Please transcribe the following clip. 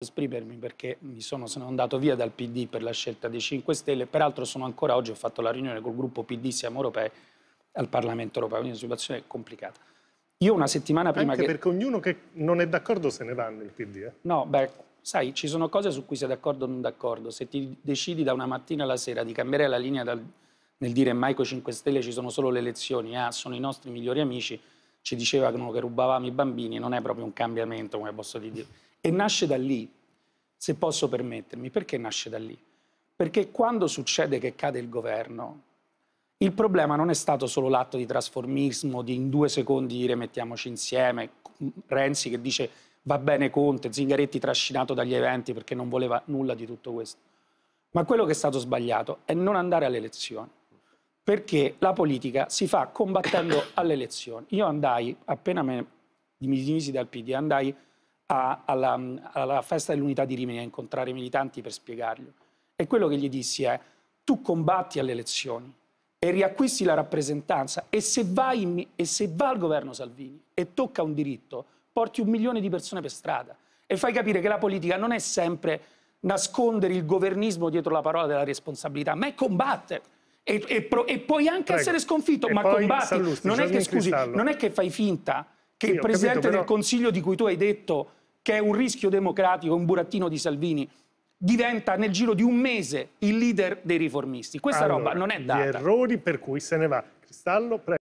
esprimermi perché mi sono, sono andato via dal PD per la scelta dei 5 Stelle, peraltro sono ancora oggi, ho fatto la riunione col gruppo PD Siamo Europei al Parlamento Europeo, quindi è una situazione complicata. Io una settimana prima Anche che... perché ognuno che non è d'accordo se ne va nel PD, eh? No, beh, sai, ci sono cose su cui sei d'accordo o non d'accordo. Se ti decidi da una mattina alla sera di cambiare la linea dal... nel dire mai con 5 Stelle ci sono solo le elezioni, ah, sono i nostri migliori amici, ci dicevano che rubavamo i bambini, non è proprio un cambiamento, come posso dire. E nasce da lì, se posso permettermi, perché nasce da lì? Perché quando succede che cade il governo, il problema non è stato solo l'atto di trasformismo, di in due secondi dire mettiamoci insieme, Renzi che dice va bene Conte, Zingaretti trascinato dagli eventi perché non voleva nulla di tutto questo. Ma quello che è stato sbagliato è non andare alle elezioni perché la politica si fa combattendo alle elezioni. Io andai, appena mi dimisi dal PD, andai a, alla, alla, festa dell'unità di Rimini a incontrare i militanti per spiegargli. E quello che gli dissi è, tu combatti alle elezioni e riacquisti la rappresentanza e se, in, e se va al governo Salvini e tocca un diritto, porti un milione di persone per strada e fai capire che la politica non è sempre nascondere il governismo dietro la parola della responsabilità, ma è combattere e, e, pro, e puoi anche Prego. essere sconfitto, e ma combatti. Sallusti, non, è che, scusi, non è che fai finta che sì, il Presidente capito, però... del Consiglio di cui tu hai detto che è un rischio democratico, un burattino di Salvini, diventa nel giro di un mese il leader dei riformisti. Questa allora, roba non è data. Gli errori per cui se ne va. Cristallo, prego.